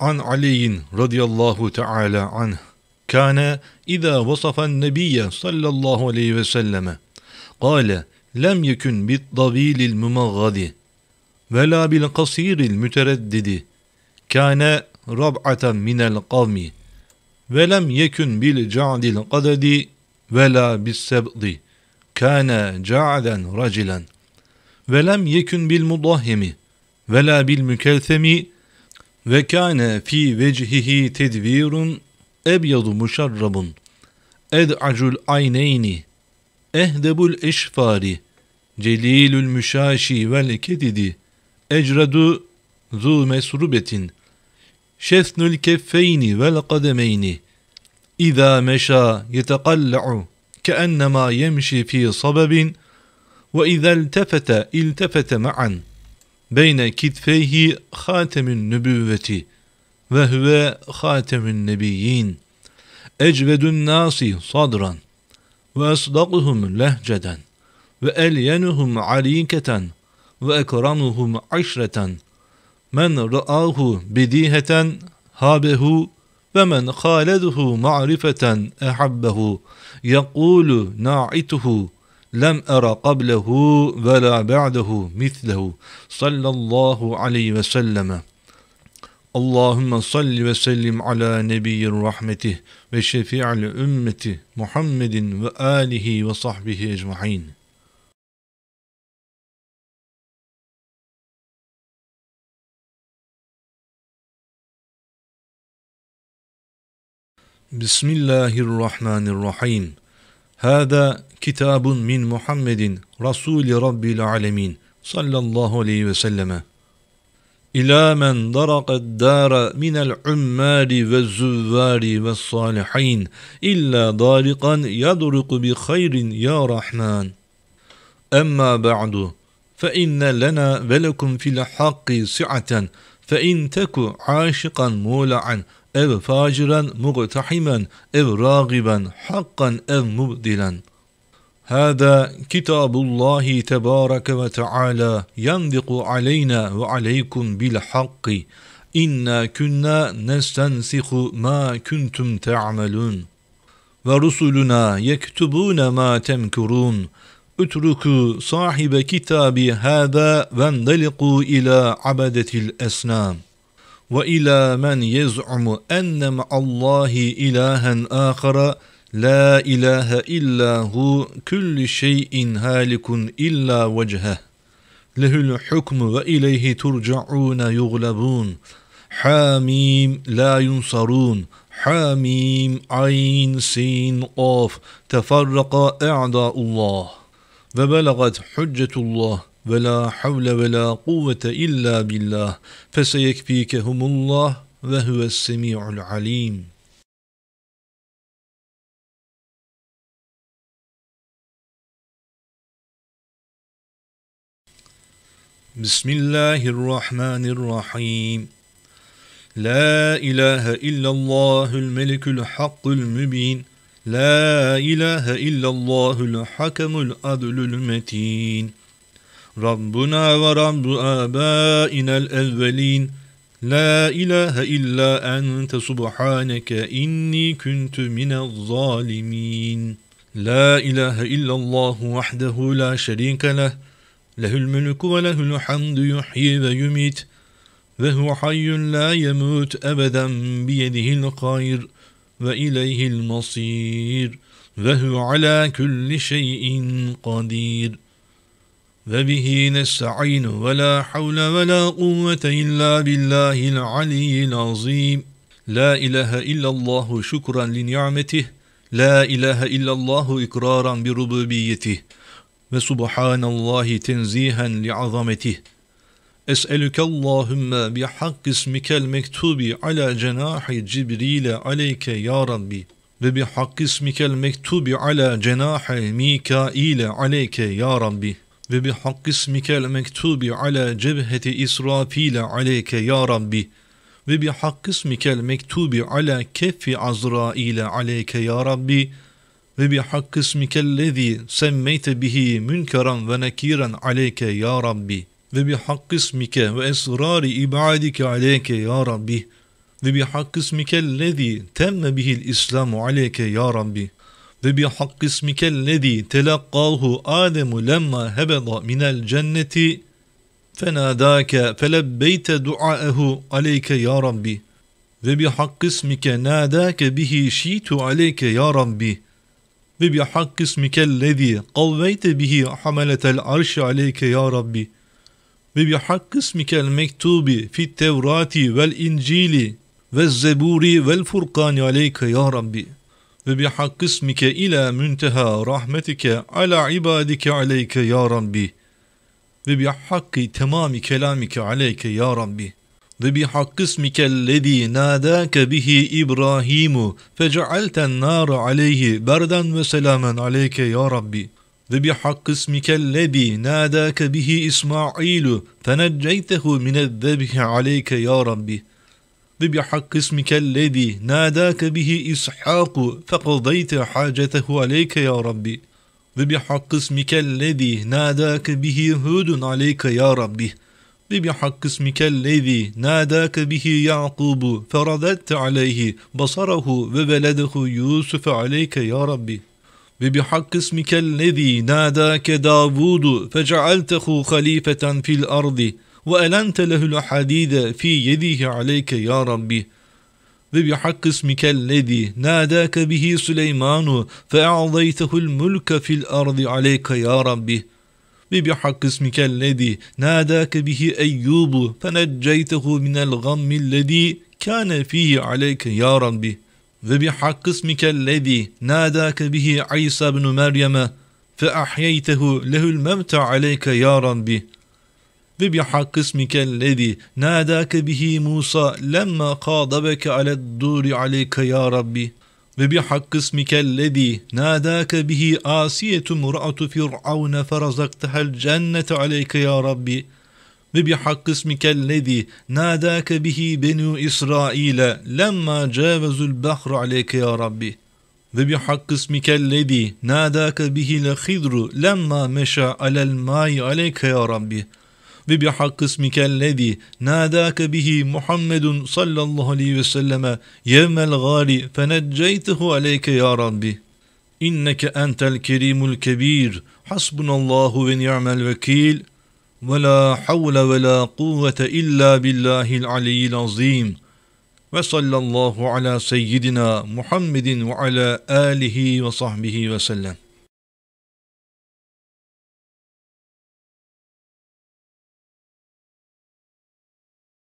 an Ali'in radıyallahu teala anh kâne idâ vasafen nebiyye sallallahu aleyhi ve selleme kâle lem yekun bit davilil mumaggadi ve la bil kasiril mütereddidi kâne rab'aten minel kavmi ve lem yekun bil ca'dil kadedi ve la bis sebdi kâne ca'den racilen ve lem yekün bil mudahhemi ve la bil mükelsemi Ve kâne fî vecihihi tedvirun ebyadu muşarrabun ed'acul ayneyni ehdebul eşfari celilül müşaşi vel kedidi ecradu zu mesrubetin şefnül keffeyni vel kademeyni İza meşa yetekalla'u keennemâ yemşi fî sababin ve izel tefete iltefete ma'an.'' beyne kitfeyhi hatemin nübüvveti ve huve hatemin nebiyyin ecvedun nasi sadran ve esdakuhum lehceden ve elyenuhum aliketen ve ekramuhum aşreten men ra'ahu bediheten habehu ve men haleduhu ma'rifeten ehabbehu yekulu na'ituhu لم أرى قبله ولا بعده مثله صلى الله عليه وسلم اللهم صل وسلم على نبي رحمته وشفيع الأمة محمد وآله وصحبه أجمعين بسم الله الرحمن الرحيم هذا كتاب من محمد رسول رب العالمين صلى الله عليه وسلم إلى من درق الدار من العمال والزوار والصالحين إلا ضارقا يدرق بخير يا رحمن أما بعد فإن لنا ولكم في الحق سعة فإن تك عاشقا مولعا اذ فاجرا مقتحما اذ راغبا حقا اذ مبدلا هذا كتاب الله تبارك وتعالى ينطق علينا وعليكم بالحق إنا كنا نستنسخ ما كنتم تعملون ورسلنا يكتبون ما تمكرون اتركوا صاحب كتاب هذا وانطلقوا إلى عبدة الأصنام وإلى من يزعم أن مع الله إلها آخر لا إله إلا هو كل شيء هالك إلا وجهه له الحكم وإليه ترجعون يغلبون حاميم لا ينصرون حاميم عين سين قاف تفرق أعداء الله وبلغت حجة الله ولا حول ولا قوة إلا بالله فسيكفيكهم الله وهو السميع العليم بسم الله الرحمن الرحيم لا إله إلا الله الملك الحق المبين لا إله إلا الله الحكم الأدل المتين ربنا ورب آبائنا الأولين لا إله إلا أنت سبحانك إني كنت من الظالمين لا إله إلا الله وحده لا شريك له له الملك وله الحمد يحيي ويميت وهو حي لا يموت أبدا بيده الخير وإليه المصير وهو على كل شيء قدير وبه نستعين ولا حول ولا قوة إلا بالله العلي العظيم لا إله إلا الله شكرا لنعمته لا إله إلا الله إقرارا بربوبيته وسبحان الله تنزيها لعظمته أسألك اللهم بحق اسمك المكتوب على جناح جبريل عليك يا ربي وبحق اسمك المكتوب على جناح ميكائيل عليك يا ربي ve bi hakkismikel mektubi ala cebheti israfile aleyke ya Rabbi ve bi hakkismikel mektubi ala keffi azraile aleyke ya Rabbi ve bi hakkismikel lezi semmeyte bihi münkeran ve nekiren aleyke ya Rabbi ve bi hakkismike ve esrari ibadike aleyke ya Rabbi ve bi hakkismikel lezi temme bihi islamu aleyke ya Rabbi وبحق اسمك الذي تلقاه آدم لما هبط من الجنة فناداك فلبيت دعاءه عليك يا ربي وبحق اسمك ناداك به شيت عليك يا ربي وبحق اسمك الذي قويت به حملة العرش عليك يا ربي وبحق اسمك المكتوب في التوراة والإنجيل والزبور والفرقان عليك يا ربي وبحق اسمك إلى منتهى رحمتك على عبادك عليك يا ربي وبحق تمام كلامك عليك يا ربي وبحق اسمك الذي ناداك به إبراهيم فجعلت النار عليه بردا وسلاما عليك يا ربي وبحق اسمك الذي ناداك به إسماعيل فنجيته من الذبح عليك يا ربي ببحق اسمك الذي ناداك به إسحاق فقضيت حاجته عليك يا ربي ببحق اسمك الذي ناداك به هود عليك يا ربي ببحق اسمك الذي ناداك به يعقوب فرددت عليه بصره وبلده يوسف عليك يا ربي ببحق اسمك الذي ناداك داوود فجعلته خليفة في الأرض وألنت له الحديد في يده عليك يا ربي وبحق اسمك الذي ناداك به سليمان فأعطيته الملك في الأرض عليك يا ربي وبحق اسمك الذي ناداك به أيوب فنجيته من الغم الذي كان فيه عليك يا ربي وبحق اسمك الذي ناداك به عيسى بن مريم فأحييته له الموت عليك يا ربي وبحق اسمك الذي ناداك به موسى لما قاضبك على الدور عليك يا ربي وبحق اسمك الذي ناداك به آسية مرأة فرعون فرزقتها الجنة عليك يا ربي وبحق اسمك الذي ناداك به بنو إسرائيل لما جاوزوا البحر عليك يا ربي وبحق اسمك الذي ناداك به الخضر لما مشى على الماء عليك يا ربي ve bi hakkıs mikellezi nadâke bihi Muhammedun sallallahu aleyhi ve selleme yevmel gâri fenecceytehu aleyke ya Rabbi. İnneke entel kerimul kebir hasbunallahu ve ni'mel vekil ve la havle ve la kuvvete illa billahil aliyyil azim ve sallallahu ala seyyidina Muhammedin ve ala alihi ve sahbihi ve sellem.